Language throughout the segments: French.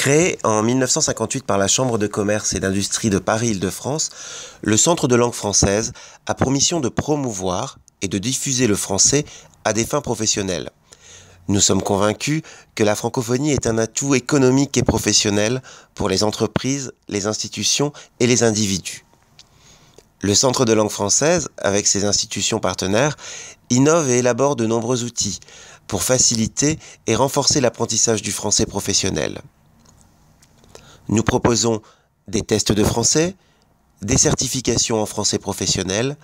Créé en 1958 par la Chambre de commerce et d'industrie de Paris-Île-de-France, le Centre de langue française a pour mission de promouvoir et de diffuser le français à des fins professionnelles. Nous sommes convaincus que la francophonie est un atout économique et professionnel pour les entreprises, les institutions et les individus. Le Centre de langue française, avec ses institutions partenaires, innove et élabore de nombreux outils pour faciliter et renforcer l'apprentissage du français professionnel. Nous proposons des tests de français, des certifications en français professionnel,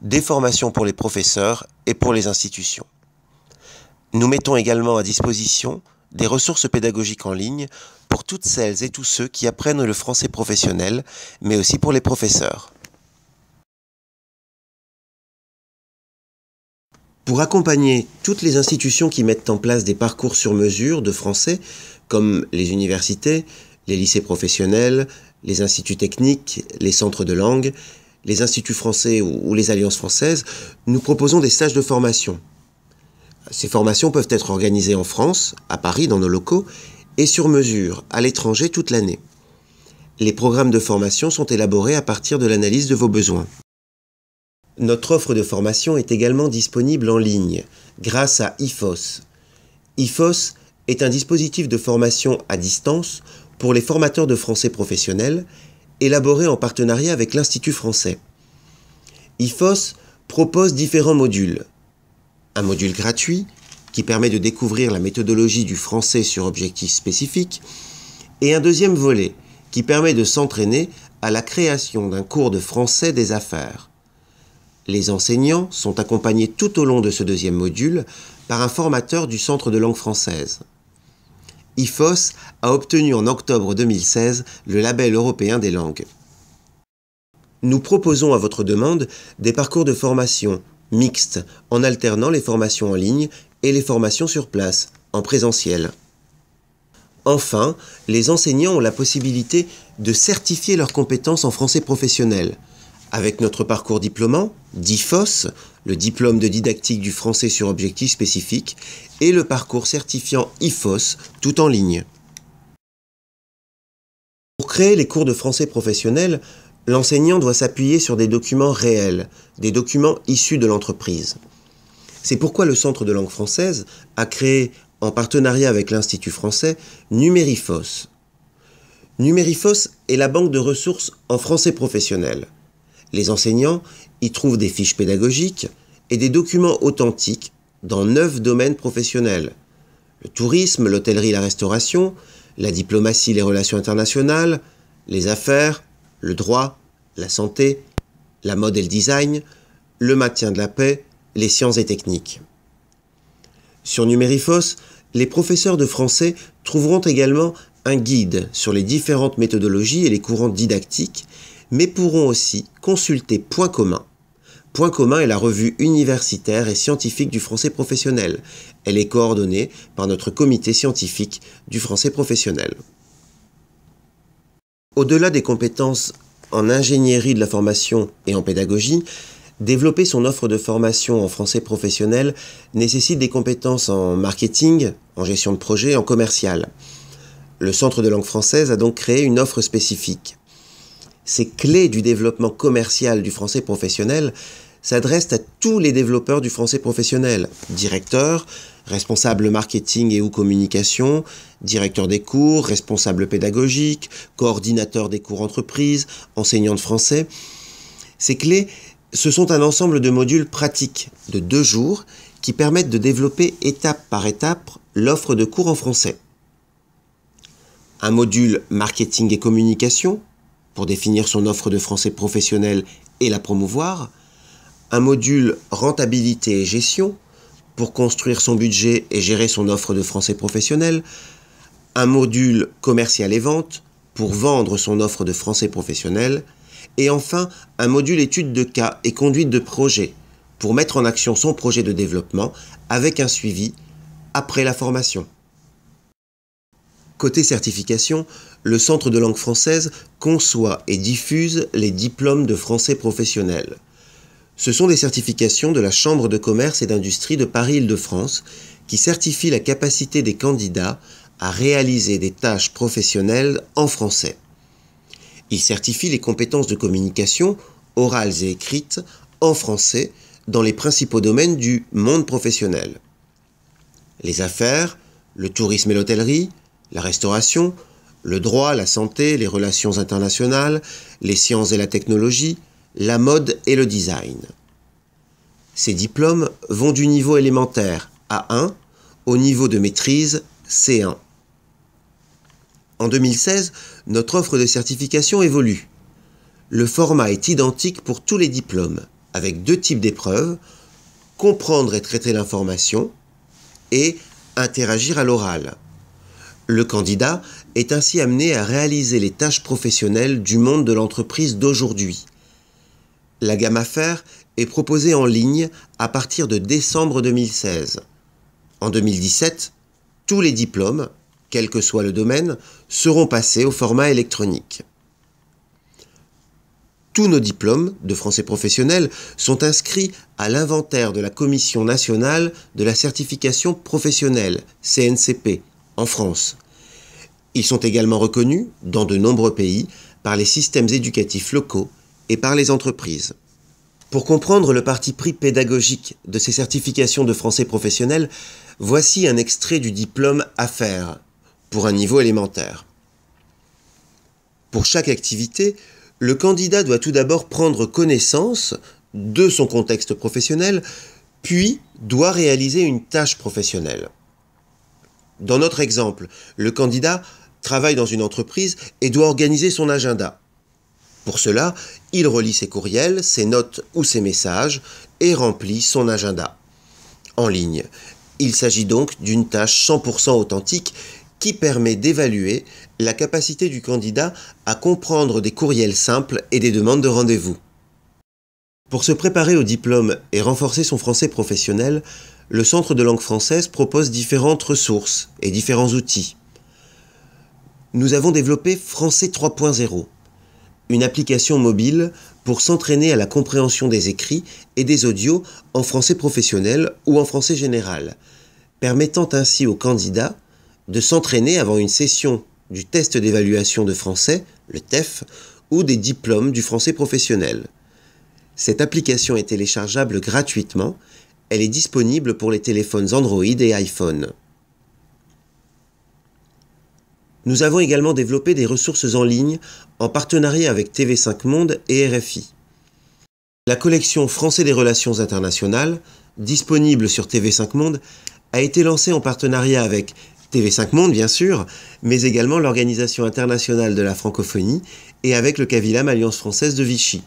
des formations pour les professeurs et pour les institutions. Nous mettons également à disposition des ressources pédagogiques en ligne pour toutes celles et tous ceux qui apprennent le français professionnel, mais aussi pour les professeurs. Pour accompagner toutes les institutions qui mettent en place des parcours sur mesure de français, comme les universités, les lycées professionnels, les instituts techniques, les centres de langue, les instituts français ou, les alliances françaises, nous proposons des stages de formation. Ces formations peuvent être organisées en France, à Paris, dans nos locaux, et sur mesure, à l'étranger, toute l'année. Les programmes de formation sont élaborés à partir de l'analyse de vos besoins. Notre offre de formation est également disponible en ligne, grâce à IFOS. IFOS est un dispositif de formation à distance pour les formateurs de français professionnels, élaboré en partenariat avec l'Institut français. IFOS propose différents modules. Un module gratuit, qui permet de découvrir la méthodologie du français sur objectifs spécifiques, et un deuxième volet, qui permet de s'entraîner à la création d'un cours de français des affaires. Les enseignants sont accompagnés tout au long de ce deuxième module par un formateur du Centre de langue française. IFOS a obtenu en octobre 2016 le label européen des langues. Nous proposons à votre demande des parcours de formation mixtes en alternant les formations en ligne et les formations sur place, en présentiel. Enfin, les enseignants ont la possibilité de certifier leurs compétences en français professionnel avec notre parcours diplômant, DIFOS, le diplôme de didactique du français sur objectif spécifique, et le parcours certifiant IFOS, tout en ligne. Pour créer les cours de français professionnel, l'enseignant doit s'appuyer sur des documents réels, des documents issus de l'entreprise. C'est pourquoi le Centre de langue française a créé, en partenariat avec l'Institut français, Numérifos. Numérifos est la banque de ressources en français professionnel. Les enseignants y trouvent des fiches pédagogiques et des documents authentiques dans neuf domaines professionnels. Le tourisme, l'hôtellerie, la restauration, la diplomatie, les relations internationales, les affaires, le droit, la santé, la mode et le design, le maintien de la paix, les sciences et techniques. Sur Numérifos, les professeurs de français trouveront également un guide sur les différentes méthodologies et les courants didactiques, mais pourront aussi consulter Point commun. Point commun est la revue universitaire et scientifique du français professionnel. Elle est coordonnée par notre comité scientifique du français professionnel. Au-delà des compétences en ingénierie de la formation et en pédagogie, développer son offre de formation en français professionnel nécessite des compétences en marketing, en gestion de projet, en commercial. Le Centre de langue française a donc créé une offre spécifique. Ces clés du développement commercial du français professionnel s'adressent à tous les développeurs du français professionnel, directeurs, responsables marketing et ou communication, directeurs des cours, responsables pédagogiques, coordinateurs des cours entreprises, enseignants de français. Ces clés, ce sont un ensemble de modules pratiques de deux jours qui permettent de développer étape par étape l'offre de cours en français un module marketing et communication pour définir son offre de français professionnel et la promouvoir, un module rentabilité et gestion pour construire son budget et gérer son offre de français professionnel, un module commercial et vente pour vendre son offre de français professionnel, et enfin un module étude de cas et conduite de projet pour mettre en action son projet de développement avec un suivi après la formation. Côté certification, le Centre de langue française conçoit et diffuse les diplômes de français professionnel. Ce sont des certifications de la Chambre de commerce et d'industrie de Paris-Île-de-France qui certifient la capacité des candidats à réaliser des tâches professionnelles en français. Ils certifient les compétences de communication, orales et écrites, en français, dans les principaux domaines du monde professionnel. Les affaires, le tourisme et l'hôtellerie, la restauration, le droit, la santé, les relations internationales, les sciences et la technologie, la mode et le design. Ces diplômes vont du niveau élémentaire A1 au niveau de maîtrise C1. En 2016, notre offre de certification évolue. Le format est identique pour tous les diplômes, avec deux types d'épreuves, comprendre et traiter l'information et interagir à l'oral. Le candidat est ainsi amené à réaliser les tâches professionnelles du monde de l'entreprise d'aujourd'hui. La gamme affaires est proposée en ligne à partir de décembre 2016. En 2017, tous les diplômes, quel que soit le domaine, seront passés au format électronique. Tous nos diplômes de français professionnel sont inscrits à l'inventaire de la Commission nationale de la certification professionnelle, CNCP, en France. Ils sont également reconnus, dans de nombreux pays, par les systèmes éducatifs locaux et par les entreprises. Pour comprendre le parti pris pédagogique de ces certifications de français professionnel, voici un extrait du diplôme Affaires pour un niveau élémentaire. Pour chaque activité, le candidat doit tout d'abord prendre connaissance de son contexte professionnel, puis doit réaliser une tâche professionnelle. Dans notre exemple, le candidat travaille dans une entreprise et doit organiser son agenda. Pour cela, il relie ses courriels, ses notes ou ses messages et remplit son agenda. En ligne, il s'agit donc d'une tâche 100% authentique qui permet d'évaluer la capacité du candidat à comprendre des courriels simples et des demandes de rendez-vous. Pour se préparer au diplôme et renforcer son français professionnel, le Centre de langue française propose différentes ressources et différents outils. Nous avons développé Français 3.0, une application mobile pour s'entraîner à la compréhension des écrits et des audios en français professionnel ou en français général, permettant ainsi aux candidats de s'entraîner avant une session du test d'évaluation de français, le TEF, ou des diplômes du français professionnel. Cette application est téléchargeable gratuitement elle est disponible pour les téléphones Android et iPhone. Nous avons également développé des ressources en ligne en partenariat avec TV5 Monde et RFI. La collection Français des relations internationales, disponible sur TV5 Monde, a été lancée en partenariat avec TV5 Monde, bien sûr, mais également l'Organisation internationale de la francophonie et avec le Cavilam Alliance française de Vichy.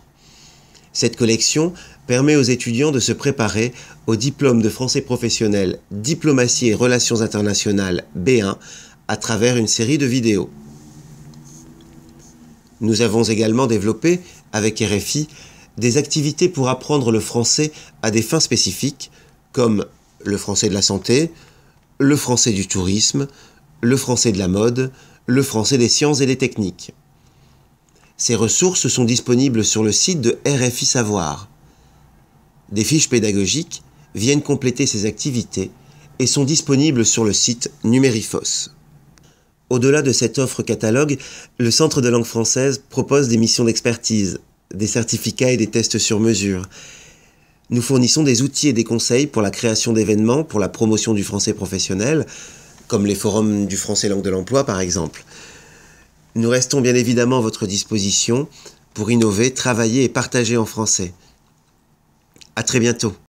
Cette collection permet aux étudiants de se préparer au diplôme de français professionnel Diplomatie et Relations internationales B1 à travers une série de vidéos. Nous avons également développé, avec RFI, des activités pour apprendre le français à des fins spécifiques, comme le français de la santé, le français du tourisme, le français de la mode, le français des sciences et des techniques. Ces ressources sont disponibles sur le site de RFI Savoir. Des fiches pédagogiques viennent compléter ces activités et sont disponibles sur le site Numérifos. Au-delà de cette offre catalogue, le Centre de langue française propose des missions d'expertise, des certificats et des tests sur mesure. Nous fournissons des outils et des conseils pour la création d'événements, pour la promotion du français professionnel, comme les forums du français langue de l'emploi par exemple. Nous restons bien évidemment à votre disposition pour innover, travailler et partager en français. À très bientôt.